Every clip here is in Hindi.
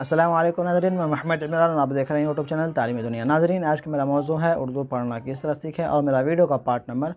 असलम नाजरीन मैं महमद इमरान आप देख रहे हैं यूट्यूब चैनल तालीम दुनिया नाजरीन आज का मेरा मौजू है उर्दू पढ़ना किस तरह सीखे और मेरा वीडियो का पार्ट नंबर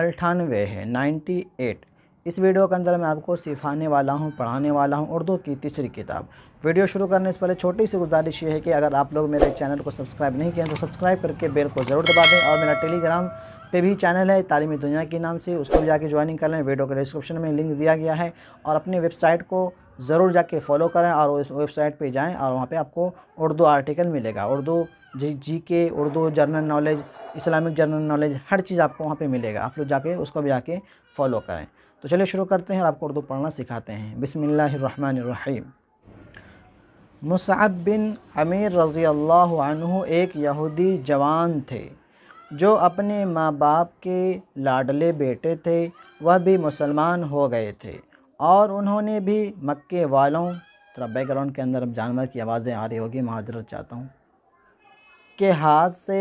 अट्ठानवे है नाइन्टी एट इस वीडियो के अंदर मैं आपको सिखाने वाला हूं पढ़ाने वाला हूं उर्दू की तीसरी किताब वीडियो शुरू करने से पहले छोटी सी गुजारिश ये है कि अगर आप लोग मेरे चैनल को सब्सक्राइब नहीं किए तो सब्सक्राइब करके बेल को ज़रूर दबा दें और मेरा टेलीग्राम पे भी चैनल है तालीमी दुनिया के नाम से उसको भी जाके ज्वाइनिंग कर लें वीडियो के डिस्क्रिप्शन में लिंक दिया गया है और अपनी वेबसाइट को ज़रूर जाके फॉलो करें और उस वेबसाइट पे जाएं और वहाँ पे आपको उर्दू आर्टिकल मिलेगा उर्दू जी जी के Urdu general knowledge Islamic general knowledge हर चीज़ आपको वहाँ पे मिलेगा आप लोग जाके उसको भी जाके फॉलो करें तो चलिए शुरू करते हैं और आपको उर्दू पढ़ना सिखाते हैं बिसमीम मुसाब बिन अमीर रज़ी अल्लाह एक यहूदी जवान थे जो अपने माँ बाप के लाडले बेटे थे वह भी मुसलमान हो गए थे और उन्होंने भी मक्के वालों थोड़ा बैकग्राउंड के अंदर अब जानवर की आवाज़ें आ रही होगी माजरत चाहता हूँ के हाथ से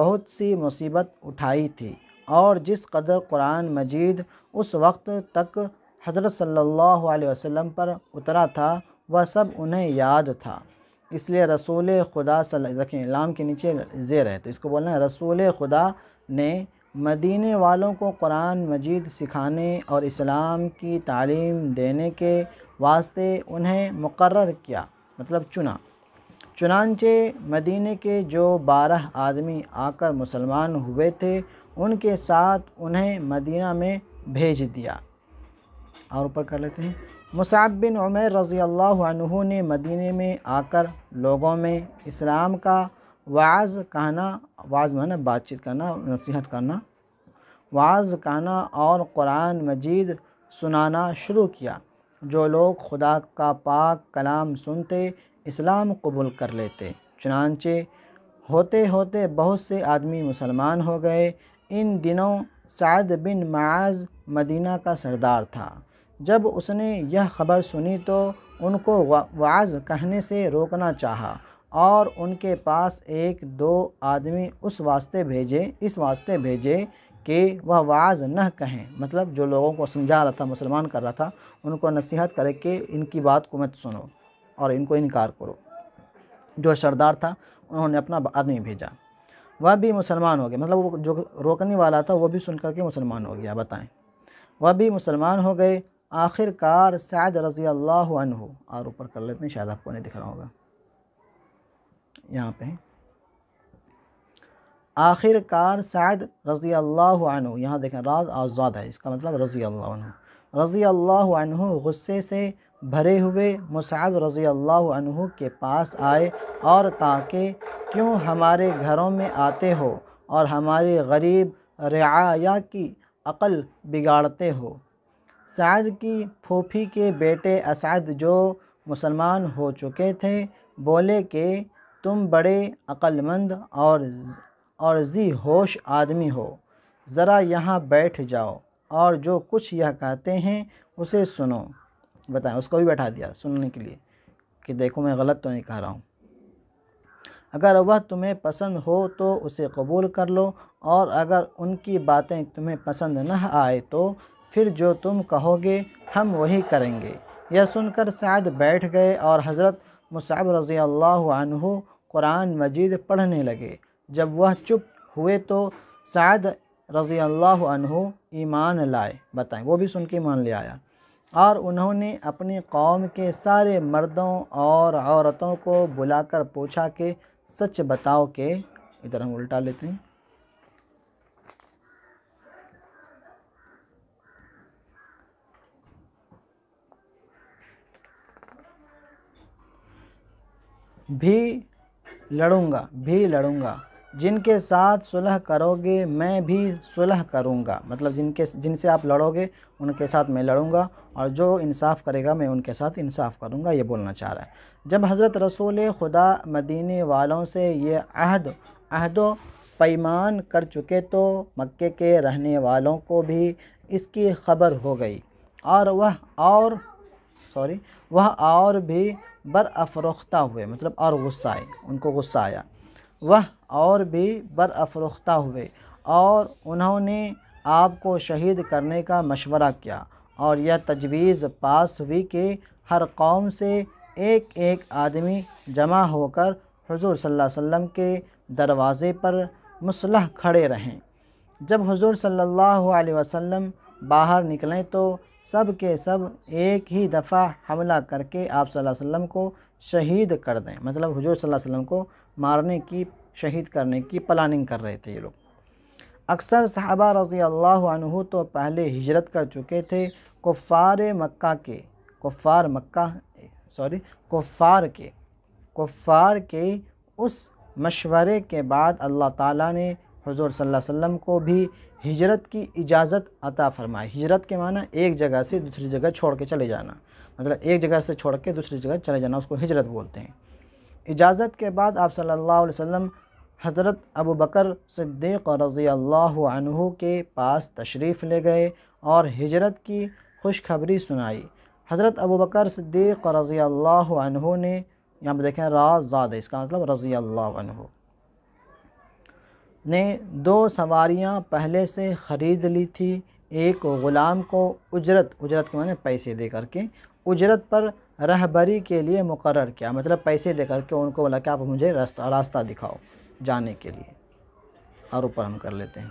बहुत सी मुसीबत उठाई थी और जिस कदर कुरान मजीद उस वक्त तक हज़रत सल्लल्लाहु अलैहि वसल्लम पर उतरा था वह सब उन्हें याद था इसलिए रसूल खुदा रखें इलाम के नीचे ज़ेर है तो इसको बोलना है रसूल खुदा ने मदीने वालों को कुरान मजीद सिखाने और इस्लाम की तालीम देने के वास्ते उन्हें मुकर किया मतलब चुना चुनानचे मदीने के जो बारह आदमी आकर मुसलमान हुए थे उनके साथ उन्हें मदीना में भेज दिया और ऊपर कर लेते हैं मुसाब बिन उमर रज़ी अल्लाह ने मदीने में आकर लोगों में इस्लाम का वाज कहना वाज माना बातचीत करना नसीहत करना वाज कहना और कुरान मजीद सुनाना शुरू किया जो लोग खुदा का पाक कलाम सुनते इस्लाम कबूल कर लेते चुनानचे होते होते बहुत से आदमी मुसलमान हो गए इन दिनों साद बिन माज मदीना का सरदार था जब उसने यह खबर सुनी तो उनको वाज कहने से रोकना चाहा और उनके पास एक दो आदमी उस वास्ते भेजे इस वास्ते भेजे कि वह वाज न कहें मतलब जो लोगों को समझा रहा था मुसलमान कर रहा था उनको नसीहत करे कि इनकी बात को मत सुनो और इनको इनकार करो जो सरदार था उन्होंने अपना आदमी भेजा वह भी मुसलमान हो गया मतलब वो जो रोकने वाला था वो भी सुन कर के मुसलमान हो गया बताएं वह भी मुसलमान हो गए आखिरकार सैद रज़ी अल्लाह और ऊपर कर लेते हैं शायद आपको नहीं दिख रहा होगा यहाँ पे आखिरकार सैद रज़ी अल्लाह यहाँ देखें राज आज़ाद है इसका मतलब रज़ी अल्लाह रज़ी अल्लाह अनु गुस्से से भरे हुए मुसाब रज़ी अल्लाह के पास आए और कहा कि क्यों हमारे घरों में आते हो और हमारे गरीब रियाया की अकल बिगाड़ते हो सैद की फूफी के बेटे असद जो मुसलमान हो चुके थे बोले कि तुम बड़े अक्लमंद और और जी होश आदमी हो ज़रा यहाँ बैठ जाओ और जो कुछ यह कहते हैं उसे सुनो बताएं उसको भी बैठा दिया सुनने के लिए कि देखो मैं गलत तो नहीं कह रहा हूँ अगर वह तुम्हें पसंद हो तो उसे कबूल कर लो और अगर उनकी बातें तुम्हें पसंद न आए तो फिर जो तुम कहोगे हम वही करेंगे यह सुनकर शायद बैठ गए और हज़रत मुसाब रज़ी अल्लाह कुरान मजीद पढ़ने लगे जब वह चुप हुए तो साद रज़ी अल्लाह अनहु ईमान लाए बताएं वो भी सुन के ईमान ले आया और उन्होंने अपनी कौम के सारे मर्दों और औरतों को बुलाकर पूछा कि सच बताओ के इधर हम उल्टा लेते हैं भी लड़ूंगा भी लड़ूंगा जिनके साथ सुलह करोगे मैं भी सुलह करूंगा मतलब जिनके जिनसे आप लड़ोगे उनके साथ मैं लड़ूंगा और जो इंसाफ करेगा मैं उनके साथ इंसाफ करूंगा ये बोलना चाह रहा है जब हज़रत रसूल खुदा मदीने वालों से ये अहद अहदो पैमान कर चुके तो मक्के के रहने वालों को भी इसकी खबर हो गई और वह और सॉरी वह और भी बरअफ़रोख्ता हुए मतलब और गुस्सा आए उनको गुस्सा आया वह और भी बरअफ़रोख्ता हुए और उन्होंने आपको शहीद करने का मशवरा किया और यह तजवीज़ पास हुई कि हर कौम से एक एक आदमी जमा होकर हुजूर सल्लल्लाहु अलैहि वसल्लम के दरवाज़े पर मुसलह खड़े रहें जब हुजूर सल्लल्लाहु अलैहि वसल्लम बाहर निकलें तो सब के सब एक ही दफ़ा हमला करके आप सल्लल्लाहु अलैहि वसल्लम को शहीद कर दें मतलब हजूर सल्लल्लाहु अलैहि वसल्लम को मारने की शहीद करने की प्लानिंग कर रहे थे ये लोग अक्सर साहबा रज़ी अल्लाह तो पहले हिजरत कर चुके थे कुफ़ार मक्का के कुफ़ार मक्का सॉरी कुफ़ार के कुफ़ार के उस मशवरे के बाद अल्लाह ताला ने हजूर सल्लल्लाहु अलैहि वसल्लम को भी हिजरत की इजाज़त अता फरमाए हिजरत के माना एक जगह से दूसरी जगह छोड़ के चले जाना मतलब एक जगह से छोड़ के दूसरी जगह चले जाना उसको हिजरत बोलते हैं इजाज़त के बाद आप सल्लल्लाहु अलैहि वसल्लम हज़रत अबू बकर सिद्दीक़ रज़ी अल्लाह के पास तशरीफ़ ले गए और हिजरत की खुशखबरी सुनाई हज़रत अबू बकर सिद्दीक़ रज़ी अल्लाह ने यहाँ पर देखें राजाद इसका मतलब रज़ी अल्लाह ने दो सवारियां पहले से ख़रीद ली थी एक ग़ुलाम को उजरत उजरत के माने पैसे दे करके उजरत पर रहबरी के लिए मुकर किया मतलब पैसे दे करके उनको बोला कि आप मुझे रास्ता रास्ता दिखाओ जाने के लिए और ऊपर हम कर लेते हैं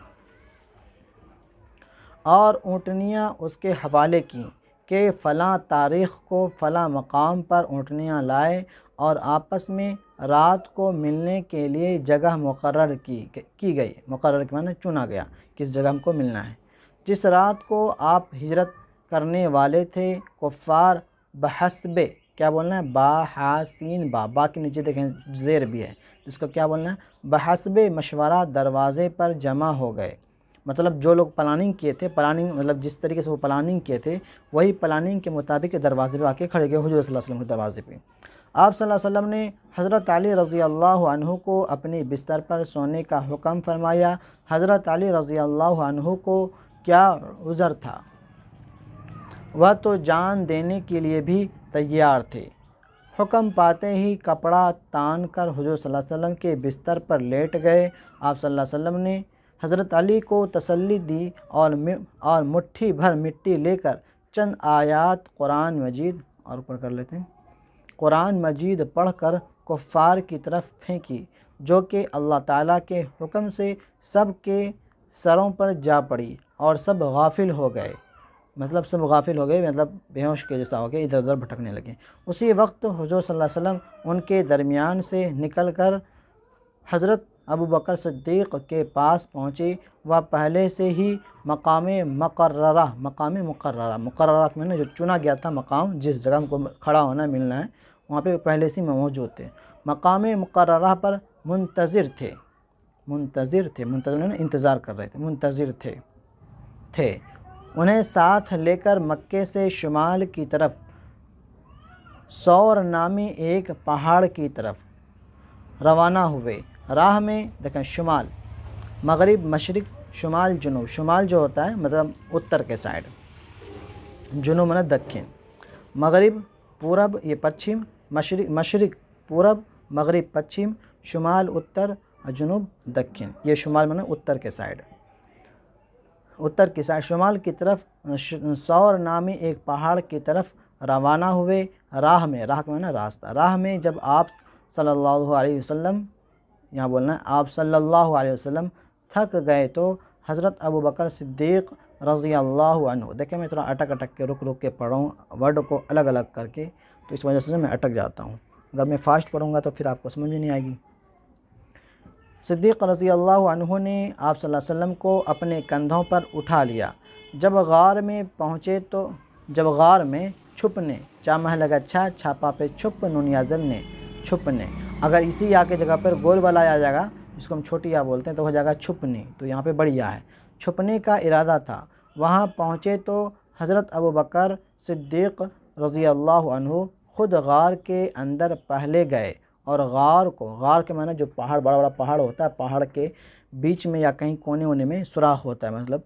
और ऊँटनियाँ उसके हवाले की के फ़लाँ तारीख़ को फ़लाँ मकाम पर ऊँटनियाँ लाए और आपस में रात को मिलने के लिए जगह मुकर की की गई मुकर के माना चुना गया किस जगह हमको मिलना है जिस रात को आप हिजरत करने वाले थे कुफ़ार बहसबे क्या बोलना है बासिन बाबा बा के नीचे देखें जेर भी है तो क्या बोलना है बहसब मशवरा दरवाज़े पर जमा हो गए मतलब जो लोग प्लानिंग किए थे प्लानिंग मतलब जिस तरीके से वो प्लानिंग किए थे वही प्लानिंग के मुताबिक दरवाज़े पर आके खड़े गए हजूर वसल्लम के दरवाज़े पर आप वसल्लम ने हज़रत अली रज़ी अल्लाह को अपने बिस्तर पर सोने का हुक्म फरमाया हज़रत अली रज़ी अल्लाह को क्या उज़र था वह तो जान देने के लिए भी तैयार थे हुक्म पाते ही कपड़ा तान कर हजूर वसल्लम के बिस्तर पर लेट गए आप सल्लल्लाहु अलैहि वसल्लम ने हज़रत अली को तसल्ली दी और और मुट्ठी भर मिट्टी लेकर चंद आयात कुरान मजीद और ऊपर कर लेते हैं कुरान मजीद पढ़कर कुफ़ार की तरफ फेंकी जो कि अल्लाह ताला के हुक्म से सब के सरों पर जा पड़ी और सब गाफिल हो गए मतलब सब गाफिल हो गए मतलब बेहोश के जैसा हो गए इधर उधर भटकने लगे उसी वक्त हजूर सल्लल्लाहु अलैहि वसल्लम उनके दरमियान से निकल कर हज़रत अबू बकर सिद्दीक़ के पास पहुँचे वह पहले से ही मकाम मकर्रा मकाम मकर्रा मकर्रा मैंने जो चुना गया था मकाम जिस जगह को खड़ा होना मिलना है वहाँ पर पहले से मौजूद थे मकाम मकर्रा पर मुंतज़र थे मुंतज़र थे मुंतज़र इंतज़ार कर रहे थे मुंतज़र थे थे उन्हें साथ लेकर मक्के से शुमाल की तरफ सौर नामी एक पहाड़ की तरफ रवाना हुए राह में देखें शुमाल मगरब मशरक शुमाल जुनूब शुमाल जो होता है मतलब उत्तर के साइड जुनूब मतलब दक्षिण मगरब पूरब ये पश्चिम मशरक मशरक पूरब मगरब पश्चिम शुमाल उत्तर और जुनूब दक्षिण ये शुमाल मतलब उत्तर के साइड उत्तर की साइड शुमाल की तरफ सौर नामी एक पहाड़ की तरफ रवाना हुए राह में राह में ना मतलब रास्ता राह में जब आप सल्लल्लाहु अलैहि वसल्लम यहाँ बोलना है आप सल्लल्लाहु अलैहि वसल्लम थक गए तो हज़रत अबू बकर सिद्दीक़ रज़ी अल्लाह देखिए मैं थोड़ा अटक अटक के रुक रुक के पढ़ाऊँ वर्ड को अलग अलग करके तो इस वजह से मैं अटक जाता हूँ अगर मैं फ़ास्ट पढ़ूँगा तो फिर आपको समझ में नहीं आएगी सिद्दीक़ रज़ी अल्लाह ने आप वसल्लम को अपने कंधों पर उठा लिया जब गार में पहुँचे तो जब गार में छुपने चामह लगा अच्छा छापा पे छुप नुनियाजल ने छुपने अगर इसी या के जगह पर गोल वाला आ जाएगा जिसको हम छोटी या बोलते हैं तो हो जाएगा छुपने तो यहाँ पे बड़ी या है छुपने का इरादा था वहाँ पहुँचे तो हज़रत अबू बकर सिद्दीक़ रज़ी अल्लाह ख़ुद गार के अंदर पहले गए और गार को गार के माने जो पहाड़ बड़ा बड़ा पहाड़ होता है पहाड़ के बीच में या कहीं कोने वोने में सुराख होता है मतलब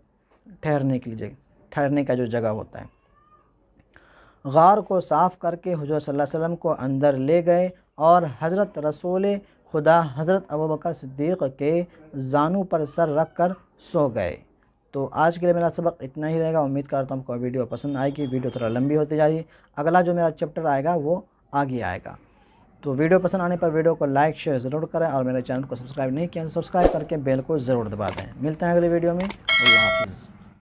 ठहरने के लिए ठहरने का जो जगह होता है गार को साफ़ करके हजूर सल्लल्लाहु अलैहि वसल्लम को अंदर ले गए और हज़रत रसूल खुदा हज़रत अबूबकर सिद्दीक़ के जानू पर सर रख कर सो गए तो आज के लिए मेरा सबक इतना ही रहेगा उम्मीद करता हूँ आपको वीडियो पसंद आएगी वीडियो थोड़ा लंबी होती जाएगी अगला जो मेरा चैप्टर आएगा वो आगे आएगा तो वीडियो पसंद आने पर वीडियो को लाइक शेयर ज़रूर करें और मेरे चैनल को सब्सक्राइब नहीं किया तो सब्सक्राइब करके बेल को ज़रूर दबा दें मिलते हैं अगले वीडियो में अल्लाह हाफिज़